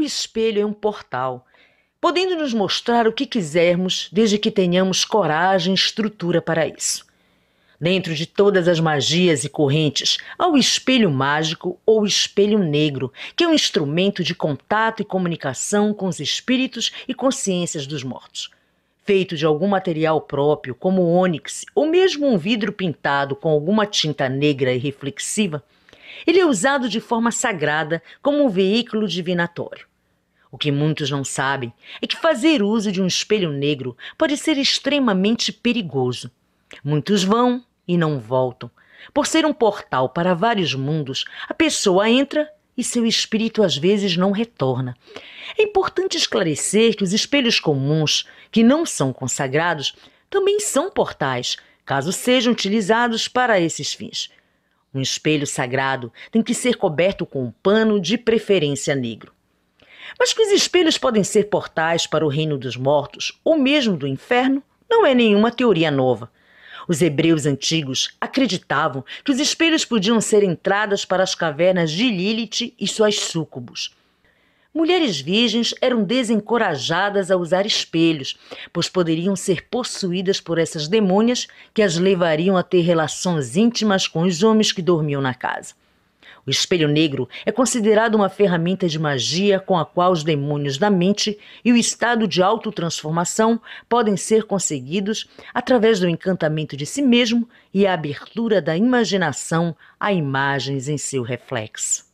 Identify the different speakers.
Speaker 1: O espelho é um portal, podendo nos mostrar o que quisermos, desde que tenhamos coragem e estrutura para isso. Dentro de todas as magias e correntes, há o espelho mágico ou espelho negro, que é um instrumento de contato e comunicação com os espíritos e consciências dos mortos. Feito de algum material próprio, como ônix ou mesmo um vidro pintado com alguma tinta negra e reflexiva, ele é usado de forma sagrada como um veículo divinatório. O que muitos não sabem é que fazer uso de um espelho negro pode ser extremamente perigoso. Muitos vão e não voltam. Por ser um portal para vários mundos, a pessoa entra e seu espírito às vezes não retorna. É importante esclarecer que os espelhos comuns, que não são consagrados, também são portais, caso sejam utilizados para esses fins. Um espelho sagrado tem que ser coberto com um pano, de preferência negro. Mas que os espelhos podem ser portais para o reino dos mortos ou mesmo do inferno não é nenhuma teoria nova. Os hebreus antigos acreditavam que os espelhos podiam ser entradas para as cavernas de Lilith e suas súcubos. Mulheres virgens eram desencorajadas a usar espelhos, pois poderiam ser possuídas por essas demônias que as levariam a ter relações íntimas com os homens que dormiam na casa. O espelho negro é considerado uma ferramenta de magia com a qual os demônios da mente e o estado de autotransformação podem ser conseguidos através do encantamento de si mesmo e a abertura da imaginação a imagens em seu reflexo.